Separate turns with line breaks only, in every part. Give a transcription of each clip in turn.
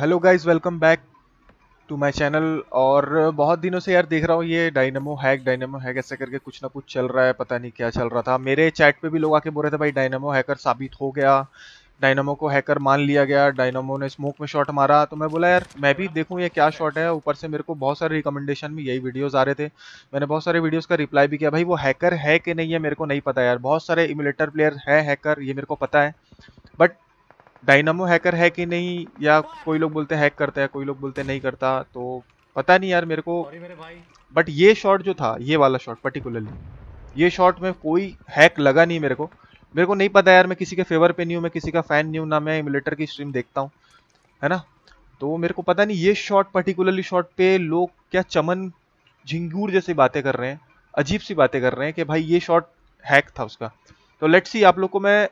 hello guys welcome back to my channel और बहुत दिनों से यार देख रहा हूँ ये डायनमो हैक डायनमो हैक ऐसे करके कुछ ना कुछ चल रहा है पता नहीं क्या चल रहा था मेरे चैट पे भी लोग आके बोल रहे थे भाई डायनमो हैकर साबित हो गया डायनमो को हैकर मान लिया गया डायनमो ने स्मोक में शॉट मारा तो मैं बोला यार मैं भी देखूँ ये क्या शॉट है ऊपर से मेरे को बहुत सारे रिकमेंडेशन में यही वीडियोज़ आ रहे थे मैंने बहुत सारे वीडियोज़ का रिप्लाई भी किया भाई वो हैकर है कि नहीं है मेरे को नहीं पता यार बहुत सारे इमिलेटर प्लेयर है हैकर ये मेरे को पता है बट डायनामो हैकर है कि नहीं या कोई लोग बोलते हैक करता है कोई लोग बोलते नहीं करता तो पता नहीं यार मेरे को बट ये शॉट जो था ये वाला शॉट पर्टिकुलरली ये शॉट में कोई हैक लगा नहीं मेरे को मेरे को नहीं पता यार मैं किसी के फेवर पे नहीं हूँ मैं किसी का फ़ैन नहीं हूँ ना मैं इमिलेटर की स्ट्रीम देखता हूँ है ना तो मेरे को पता नहीं ये शॉट पर्टिकुलरली शॉट पे लोग क्या चमन झिंगूर जैसी बातें कर रहे हैं अजीब सी बातें कर रहे हैं कि भाई ये शॉट हैक था उसका तो लेट्स सी आप लोग को मैं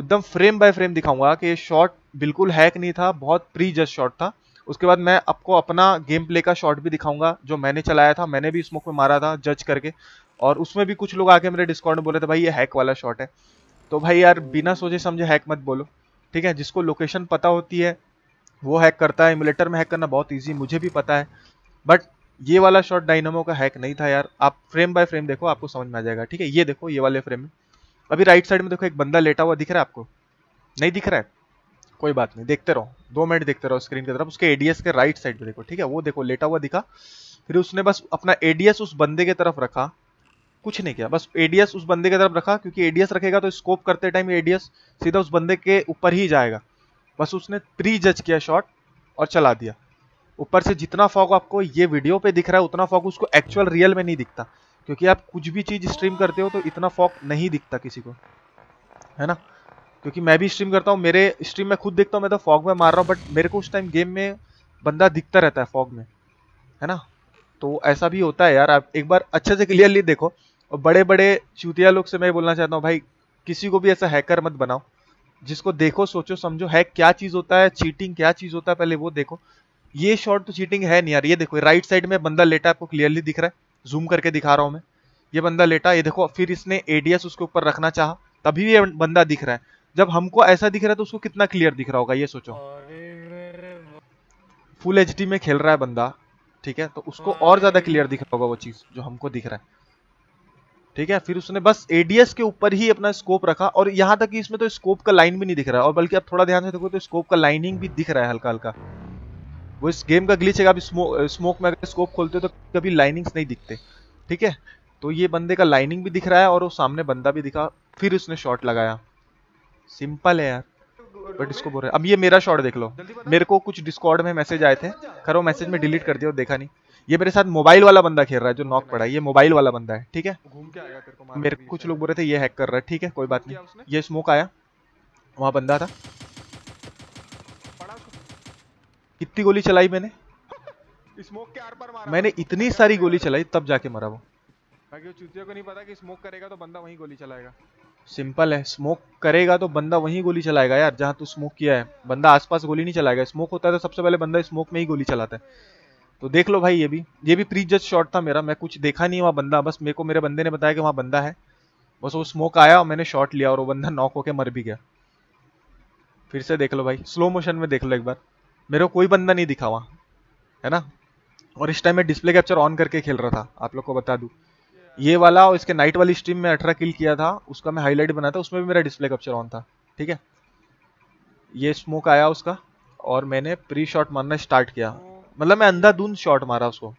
एकदम फ्रेम बाय फ्रेम दिखाऊंगा कि ये शॉट बिल्कुल हैक नहीं था बहुत प्री जस्ट शॉट था उसके बाद मैं आपको अपना गेम प्ले का शॉट भी दिखाऊंगा जो मैंने चलाया था मैंने भी स्मोक में मारा था जज करके और उसमें भी कुछ लोग आके मेरे डिस्काउंट में बोले थे भाई ये हैक वाला शॉट है तो भाई यार बिना सोचे समझे हैक मत बोलो ठीक है जिसको लोकेशन पता होती है वो हैक करता है इमुलेटर में हैक करना बहुत ईजी मुझे भी पता है बट ये वाला शॉट डायनामो का हैक नहीं था यार आप फ्रेम बाय फ्रेम देखो आपको समझ में आ जाएगा ठीक है ये देखो ये वाले फ्रेम में अभी राइट साइड में देखो एक बंदा लेटा हुआ दिख रहा है आपको नहीं दिख रहा है कोई बात नहीं देखते रहो दो मिनट देखते रहो स्क्रीन की तरफ उसके एडीएस के राइट साइड पे देखो ठीक है वो देखो लेटा हुआ दिखा फिर उसने बस अपना एडीएस उस बंदे की तरफ रखा कुछ नहीं किया बस एडीएस उस बंदे की तरफ रखा क्योंकि एडीएस रखेगा तो स्कोप करते टाइम एडीएस सीधा उस बंदे के ऊपर ही जाएगा बस उसने प्री जज किया शॉट और चला दिया ऊपर से जितना फॉग आपको ये वीडियो पे दिख रहा है उतना फॉग उसको एक्चुअल रियल में नहीं दिखता क्योंकि आप कुछ भी चीज़ स्ट्रीम करते हो तो इतना फॉक नहीं दिखता किसी को है ना क्योंकि मैं भी स्ट्रीम करता हूँ मेरे स्ट्रीम में खुद देखता हूँ मैं तो फॉग में मार रहा हूँ बट मेरे को उस टाइम गेम में बंदा दिखता रहता है फॉग में है ना तो ऐसा भी होता है यार आप एक बार अच्छे से क्लियरली देखो और बड़े बड़े चूतिया लोग से मैं बोलना चाहता हूँ भाई किसी को भी ऐसा हैकर मत बनाओ जिसको देखो सोचो समझो हैक क्या चीज़ होता है चीटिंग क्या चीज़ होता है पहले वो देखो ये शॉट तो चीटिंग है नहीं यार ये देखो राइट साइड में बंदा लेटा आपको क्लियरली दिख रहा है जूम करके दिखा रहा हूं मैं ये बंदा लेटा ये देखो फिर इसने एडीएस उसके ऊपर रखना चाहा तभी ये बंदा दिख रहा है जब हमको ऐसा दिख रहा है तो उसको कितना क्लियर दिख रहा होगा ये सोचो फुल एच में खेल रहा है बंदा ठीक है तो उसको और ज्यादा क्लियर दिख रहा होगा वो चीज जो हमको दिख रहा है ठीक है फिर उसने बस एडीएस के ऊपर ही अपना स्कोप रखा और यहाँ तक कि इसमें तो स्कोप का लाइन भी नहीं दिख रहा है और बल्कि आप थोड़ा ध्यान से देखो तो स्कोप का लाइनिंग भी दिख रहा है हल्का हल्का वो इस गेम का ग्लिच है अभी स्मोक में अगर स्कोप खोलते हो तो कभी लाइनिंग्स नहीं दिखते ठीक है तो ये बंदे का लाइनिंग भी दिख रहा है और वो सामने बंदा भी दिखा फिर उसने शॉट लगाया सिंपल है यार बट इसको बोल रहे अब ये मेरा शॉट देख लो मेरे को कुछ डिस्कॉर्ड में मैसेज आए थे खरो वो मैसेज में डिलीट कर दिया और देखा नहीं ये मेरे साथ मोबाइल वाला बंदा खेल रहा है जो नॉक पड़ा है ये मोबाइल वाला बंदा है ठीक है मेरे कुछ लोग बोल रहे थे ये हैक कर रहा है ठीक है कोई बात नहीं ये स्मोक आया वहाँ बंदा था कितनी गोली चलाई मैंने स्मोक के आर पर मारा मैंने इतनी सारी गोली चलाई तब जाके मरा वो बाकी वो चूतिया को नहीं पता कि स्मोक करेगा तो बंदा वहीं गोली चलाएगा सिंपल है स्मोक करेगा तो बंदा वहीं गोली चलाएगा यार जहां तू स्मोक किया है बंदा आसपास गोली नहीं चलाएगा स्मोक होता है तो सबसे पहले बंदा स्मोक में ही गोली चलाता है तो देख लो भाई ये भी ये भी प्री जज शॉट था मेरा मैं कुछ देखा नहीं वहाँ बंदा बस मेरे को मेरे बंदे ने बताया कि वहाँ बंदा है बस वो स्मोक आया और मैंने शॉट लिया और वो बंदा नॉक होके मर भी गया फिर से देख लो भाई स्लो मोशन में देख लो एक बार मेरे को कोई बंदा नहीं दिखा वहाँ है ना और इस टाइम मैं डिस्प्ले कैप्चर ऑन करके खेल रहा था आप लोग को बता दूँ ये वाला और इसके नाइट वाली स्ट्रीम में अठारह किल किया था उसका मैं हाईलाइट बना था उसमें भी मेरा डिस्प्ले कैप्चर ऑन था ठीक है ये स्मोक आया उसका और मैंने प्री शॉट मारना स्टार्ट किया मतलब मैं अंधाधुंध शॉट मारा उसको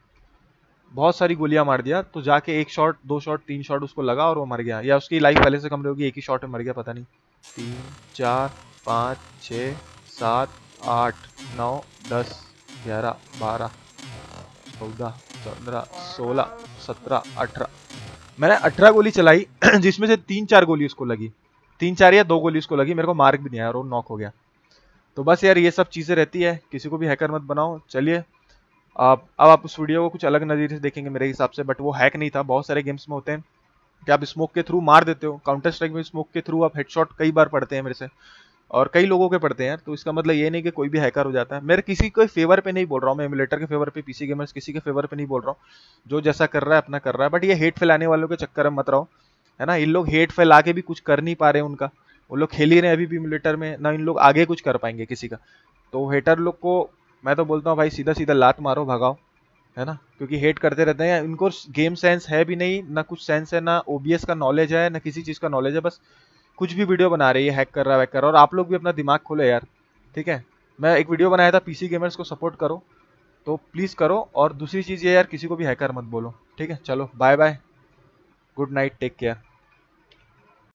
बहुत सारी गोलियां मार दिया तो जाके एक शॉट दो शॉट तीन शॉट उसको लगा और वो मर गया या उसकी लाइफ पहले से कम रही होगी एक ही शॉट में मर गया पता नहीं तीन चार पाँच छ सात आठ नौ दस ग्यारह बारह चौदह पंद्रह सोलह सत्रह अठारह मैंने अठारह गोली चलाई जिसमें से तीन चार गोली उसको लगी तीन चार या दो गोली उसको लगी मेरे को मार्क भी नहीं आया और वो नॉक हो गया तो बस यार ये सब चीज़ें रहती है किसी को भी हैकर मत बनाओ चलिए आप अब आप उस वीडियो को कुछ अलग नज़रिए से देखेंगे मेरे हिसाब से बट वो हैक नहीं था बहुत सारे गेम्स में होते हैं कि आप स्मोक के थ्रू मार देते हो काउंटर स्ट्राइक में स्मोक के थ्रू आप हेडशॉट कई बार पड़ते हैं मेरे से और कई लोगों के पढ़ते हैं तो इसका मतलब ये नहीं कि कोई भी हैकर हो जाता है मेरे किसी के फेवर पे नहीं बोल रहा हूँ मैं एमुलेटर के फेवर पे पीसी गेमर्स किसी के फेवर पे नहीं बोल रहा हूँ जो जैसा कर रहा है अपना कर रहा है बट ये हेट फैलाने वालों के चक्कर में मत रहो है ना इन लोग हेट फैला के भी कुछ कर नहीं पा रहे उनका वो लोग खेल ही रहे अभी भी एमुलेटर में ना इन लोग आगे कुछ कर पाएंगे किसी का तो हेटर लोग को मैं तो बोलता हूँ भाई सीधा सीधा लात मारो भगाओ है ना क्योंकि हेट करते रहते हैं इनको गेम सेंस है भी नहीं ना कुछ सेंस है ना ओबीएस का नॉलेज है ना किसी चीज़ का नॉलेज है बस कुछ भी वीडियो बना रही है हैक कर रहा है वैक कर रहा और आप लोग भी अपना दिमाग खोले यार ठीक है मैं एक वीडियो बनाया था पीसी गेमर्स को सपोर्ट करो तो प्लीज़ करो और दूसरी चीज़ ये यार किसी को भी हैकर मत बोलो ठीक है चलो bye bye good night take care